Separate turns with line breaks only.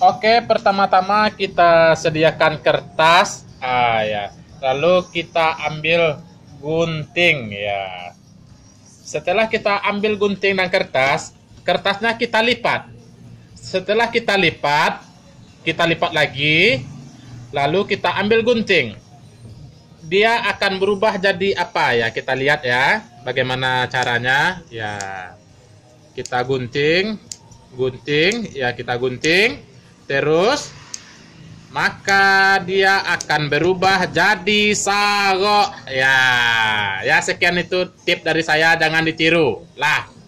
Oke, pertama-tama kita sediakan kertas. Ah ya. Lalu kita ambil gunting ya. Setelah kita ambil gunting dan kertas, kertasnya kita lipat. Setelah kita lipat, kita lipat lagi. Lalu kita ambil gunting. Dia akan berubah jadi apa ya? Kita lihat ya bagaimana caranya. Ya. Kita gunting, gunting, ya kita gunting Terus maka dia akan berubah jadi sago. Ya, ya sekian itu tip dari saya jangan ditiru.
Lah.